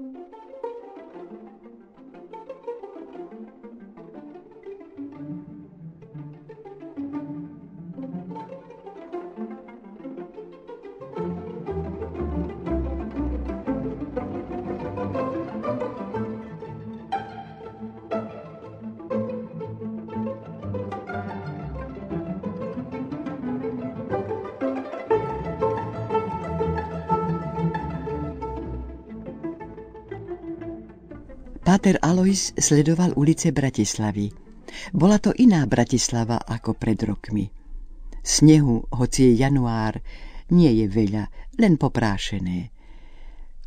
thank you Páter Alois sledoval ulice Bratislavy. Bola to iná Bratislava ako pred rokmi. Snehu, hoci je január, nie je veľa, len poprášené.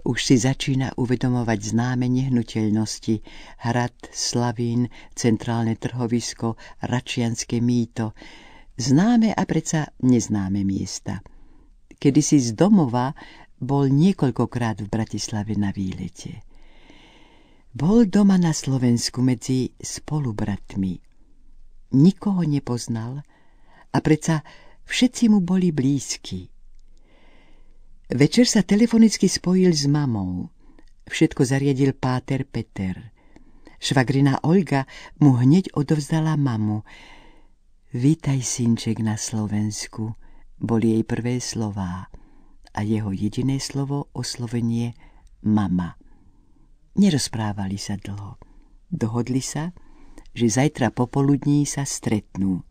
Už si začína uvedomovať známe nehnuteľnosti Hrad, Slavín, centrálne trhovisko, Račianské mýto. Známe a predsa neznáme miesta. Kedysi z domova bol niekoľkokrát v Bratislave na výlete. Bol doma na Slovensku medzi spolubratmi. Nikoho nepoznal a predsa všetci mu boli blízki. Večer sa telefonicky spojil s mamou. Všetko zariadil páter Peter. Švagrina Olga mu hneď odovzdala mamu. Vítaj, synček, na Slovensku, boli jej prvé slová a jeho jediné slovo oslovenie mama. Nerozprávali sa dlho. Dohodli sa, že zajtra popoludní sa stretnú.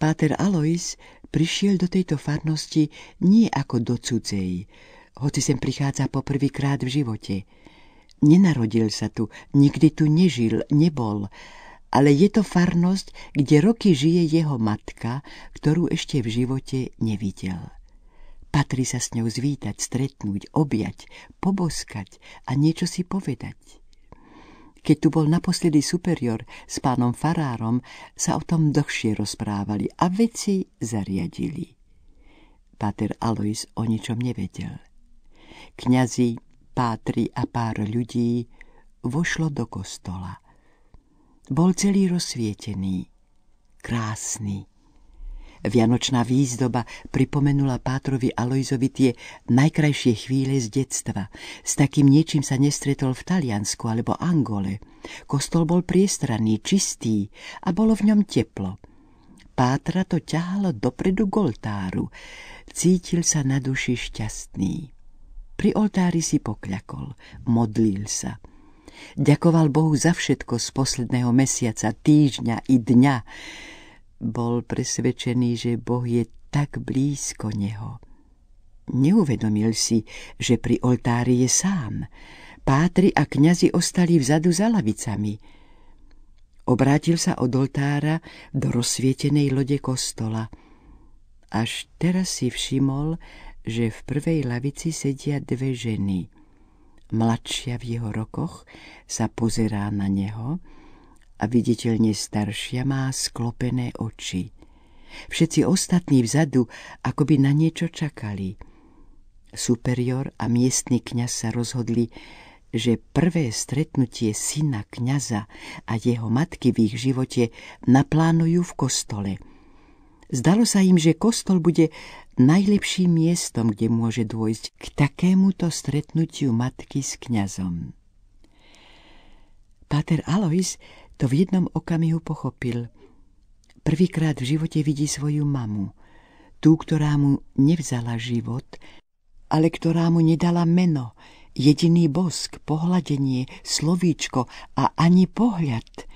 Páter Alois prišiel do tejto farnosti nie ako do cudzej, hoci sem prichádza poprvýkrát v živote. Nenarodil sa tu, nikdy tu nežil, nebol, ale je to farnosť, kde roky žije jeho matka, ktorú ešte v živote nevidel. Patrí sa s ňou zvítať, stretnúť, objať, poboskať a niečo si povedať. Keď tu bol naposledy superior s pánom Farárom, sa o tom dlhšie rozprávali a veci zariadili. Páter Alois o ničom nevedel. Kňazi, pátri a pár ľudí vošlo do kostola. Bol celý rozsvietený, krásny, Vianočná výzdoba pripomenula Pátrovi Alojzovi tie najkrajšie chvíle z detstva. S takým niečím sa nestretol v Taliansku alebo Angole. Kostol bol priestranný, čistý a bolo v ňom teplo. Pátra to ťahalo dopredu k oltáru. Cítil sa na duši šťastný. Pri oltári si pokľakol, modlil sa – Ďakoval Bohu za všetko z posledného mesiaca, týždňa i dňa. Bol presvedčený, že Boh je tak blízko neho. Neuvedomil si, že pri oltári je sám. Pátri a kňazi ostali vzadu za lavicami. Obrátil sa od oltára do rozsvietenej lode kostola. Až teraz si všimol, že v prvej lavici sedia dve ženy. Mladšia v jeho rokoch sa pozerá na neho, a viditeľne staršia má sklopené oči. Všetci ostatní vzadu akoby na niečo čakali. Superior a miestny kňaz sa rozhodli, že prvé stretnutie syna kňaza a jeho matky v ich živote naplánujú v kostole. Zdalo sa im, že kostol bude najlepším miestom, kde môže dôjsť k takémuto stretnutiu matky s kňazom. Páter Alois to v jednom okamihu pochopil. Prvýkrát v živote vidí svoju mamu, tú, ktorá mu nevzala život, ale ktorá mu nedala meno, jediný bosk, pohľadenie, slovíčko a ani pohľad.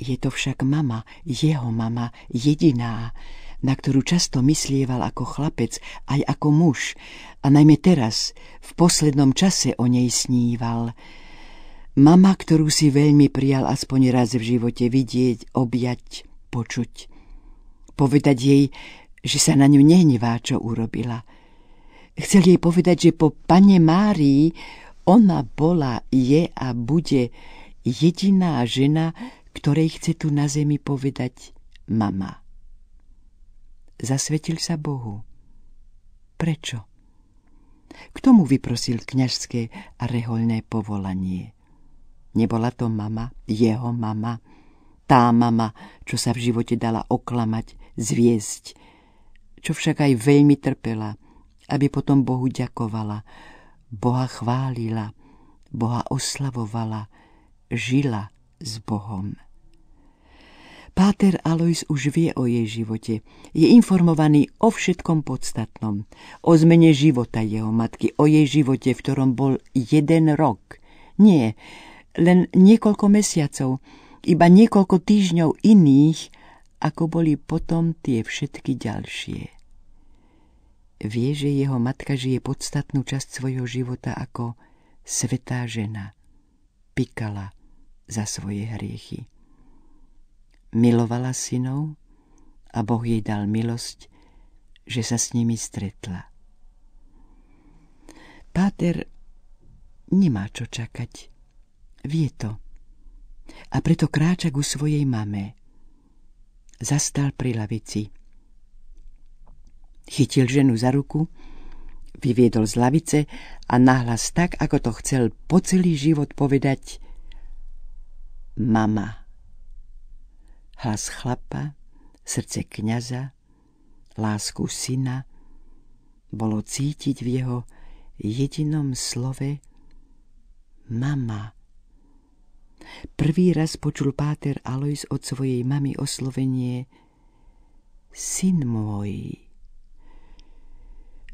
Je to však mama, jeho mama, jediná, na ktorú často myslieval ako chlapec, aj ako muž a najmä teraz, v poslednom čase o nej sníval – Mama, ktorú si veľmi prijal aspoň raz v živote vidieť, objať, počuť. Povedať jej, že sa na ňu nehnevá, čo urobila. Chcel jej povedať, že po pane Márii ona bola, je a bude jediná žena, ktorej chce tu na zemi povedať mama. Zasvetil sa Bohu. Prečo? K tomu vyprosil kňažské a reholné povolanie. Nebola to mama, jeho mama, tá mama, čo sa v živote dala oklamať, zviesť, čo však aj veľmi trpela, aby potom Bohu ďakovala, Boha chválila, Boha oslavovala, žila s Bohom. Páter Alois už vie o jej živote. Je informovaný o všetkom podstatnom. O zmene života jeho matky, o jej živote, v ktorom bol jeden rok. Nie, len niekoľko mesiacov, iba niekoľko týždňov iných, ako boli potom tie všetky ďalšie. Vie, že jeho matka žije podstatnú časť svojho života ako svetá žena. Pikala za svoje hriechy. Milovala synov a Boh jej dal milosť, že sa s nimi stretla. Páter nemá čo čakať Vie to. A preto kráča ku svojej mame. Zastal pri lavici. Chytil ženu za ruku, vyviedol z lavice a nahlas tak, ako to chcel po celý život povedať Mama. Hlas chlapa, srdce kniaza, lásku syna bolo cítiť v jeho jedinom slove Mama. Prvý raz počul páter Alois od svojej mamy oslovenie Syn môj.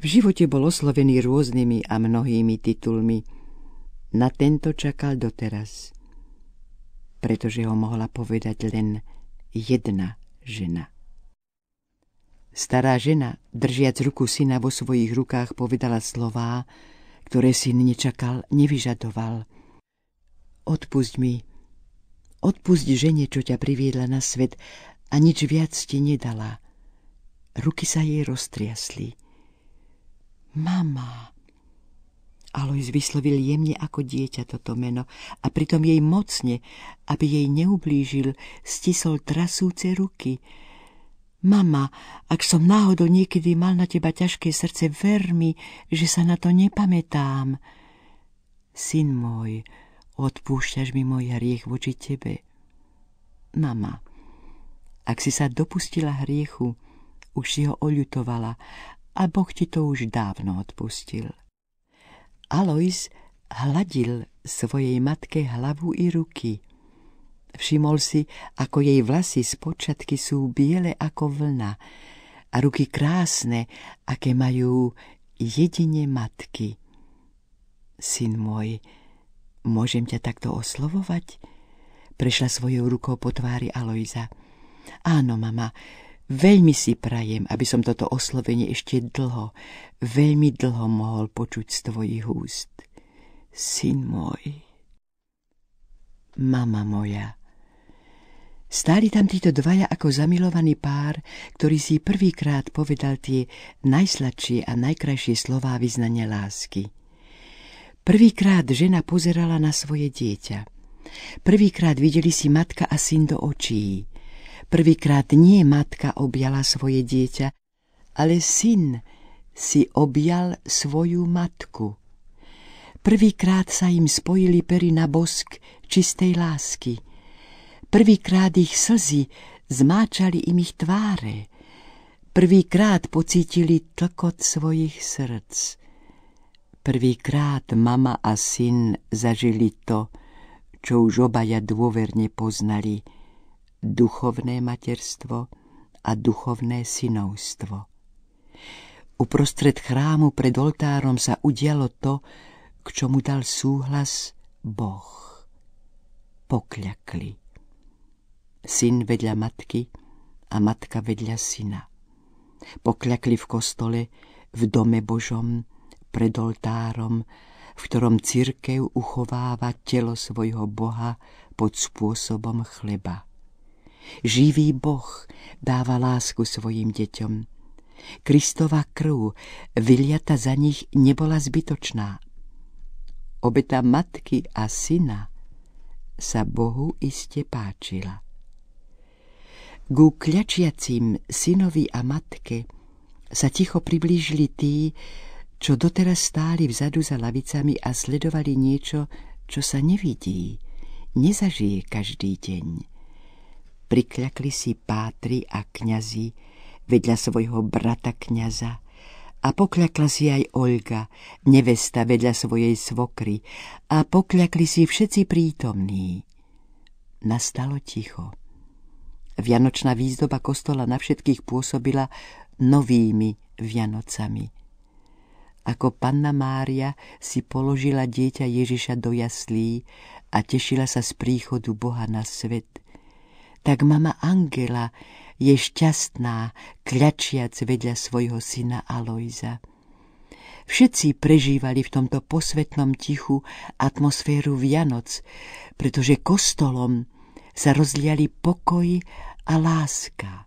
V živote bol oslovený rôznymi a mnohými titulmi. Na tento čakal doteraz, pretože ho mohla povedať len jedna žena. Stará žena, držiac ruku syna vo svojich rukách, povedala slová, ktoré syn nečakal, nevyžadoval – odpusť mi, odpusť žene, čo ťa priviedla na svet a nič viac ti nedala. Ruky sa jej roztriasli. Mama. Alois vyslovil jemne ako dieťa toto meno a pritom jej mocne, aby jej neublížil, stisol trasúce ruky. Mama, ak som náhodou niekedy mal na teba ťažké srdce, ver mi, že sa na to nepamätám. Syn môj, odpúšťaš mi môj hriech voči tebe. Mama, ak si sa dopustila hriechu, už si ho oľutovala a Boh ti to už dávno odpustil. Alois hladil svojej matke hlavu i ruky. Všimol si, ako jej vlasy z počatky sú biele ako vlna a ruky krásne, aké majú jedine matky. Syn môj, Môžem ťa takto oslovovať? Prešla svojou rukou po tvári Aloiza. Áno, mama, veľmi si prajem, aby som toto oslovenie ešte dlho, veľmi dlho mohol počuť z tvojich úst. Syn môj. Mama moja. Stáli tam títo dvaja ako zamilovaný pár, ktorý si prvýkrát povedal tie najsladšie a najkrajšie slová vyznania lásky. Prvýkrát žena pozerala na svoje dieťa. Prvýkrát videli si matka a syn do očí. Prvýkrát nie matka objala svoje dieťa, ale syn si objal svoju matku. Prvýkrát sa im spojili pery na bosk čistej lásky. Prvýkrát ich slzy zmáčali im ich tváre. Prvýkrát pocítili tlkot svojich srdc Prvýkrát mama a syn zažili to, čo už obaja dôverne poznali, duchovné materstvo a duchovné synovstvo. Uprostred chrámu pred oltárom sa udialo to, k čomu dal súhlas Boh. Pokľakli. Syn vedľa matky a matka vedľa syna. Pokľakli v kostole, v dome Božom, pred oltárom, v ktorom církev uchováva telo svojho Boha pod spôsobom chleba. Živý Boh dáva lásku svojim deťom. Kristova krv, vyliata za nich, nebola zbytočná. Obeta matky a syna sa Bohu iste páčila. Ku kľačiacím synovi a matke sa ticho priblížili tí, čo doteraz stáli vzadu za lavicami a sledovali niečo, čo sa nevidí, nezažije každý deň. Prikľakli si pátri a kňazi vedľa svojho brata kňaza a pokľakla si aj Olga, nevesta vedľa svojej svokry a pokľakli si všetci prítomní. Nastalo ticho. Vianočná výzdoba kostola na všetkých pôsobila novými Vianocami ako panna Mária si položila dieťa Ježiša do jaslí a tešila sa z príchodu Boha na svet. Tak mama Angela je šťastná, kľačiac vedľa svojho syna Alojza. Všetci prežívali v tomto posvetnom tichu atmosféru Vianoc, pretože kostolom sa rozliali pokoj a láska.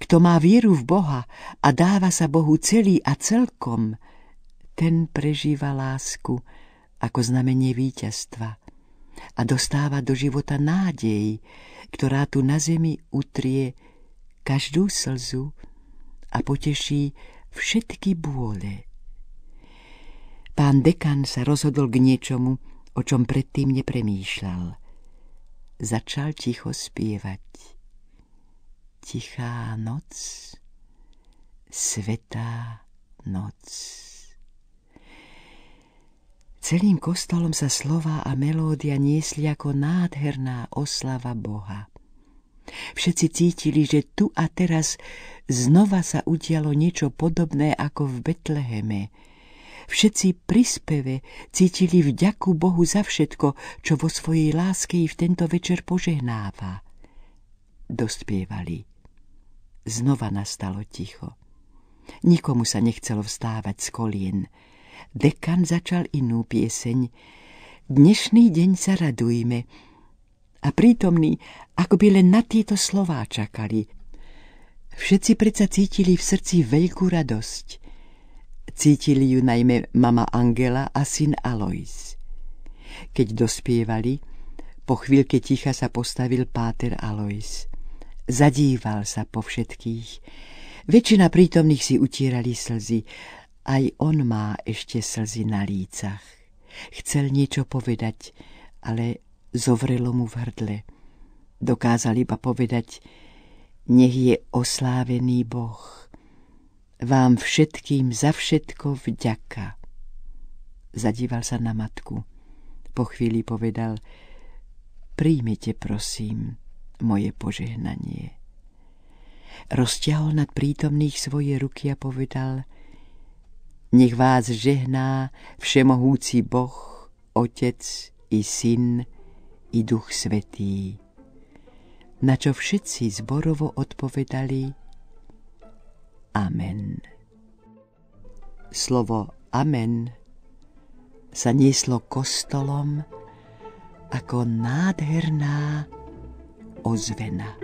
Kto má vieru v Boha a dáva sa Bohu celý a celkom, ten prežíva lásku ako znamenie víťazstva a dostáva do života nádej, ktorá tu na zemi utrie každú slzu a poteší všetky bôle. Pán dekan sa rozhodol k niečomu, o čom predtým nepremýšľal. Začal ticho spievať tichá noc, svetá noc. Celým kostolom sa slova a melódia niesli ako nádherná oslava Boha. Všetci cítili, že tu a teraz znova sa udialo niečo podobné ako v Betleheme. Všetci prispeve cítili vďaku Bohu za všetko, čo vo svojej láske i v tento večer požehnáva. Dospievali. Znova nastalo ticho. Nikomu sa nechcelo vstávať z kolien. Dekan začal inú pieseň. Dnešný deň sa radujme. A prítomní, ako by len na tieto slová čakali. Všetci predsa cítili v srdci veľkú radosť. Cítili ju najmä mama Angela a syn Alois. Keď dospievali, po chvíľke ticha sa postavil páter Alois – Zadíval sa po všetkých. Väčšina prítomných si utírali slzy. Aj on má ešte slzy na lícach. Chcel niečo povedať, ale zovrelo mu v hrdle. Dokázal iba povedať, nech je oslávený Boh. Vám všetkým za všetko vďaka. Zadíval sa na matku. Po chvíli povedal, príjmite prosím moje požehnanie. Rozťahol nad prítomných svoje ruky a povedal Nech vás žehná všemohúci Boh, Otec i Syn i Duch Svetý. Na čo všetci zborovo odpovedali Amen. Slovo Amen sa nieslo kostolom ako nádherná ozvena.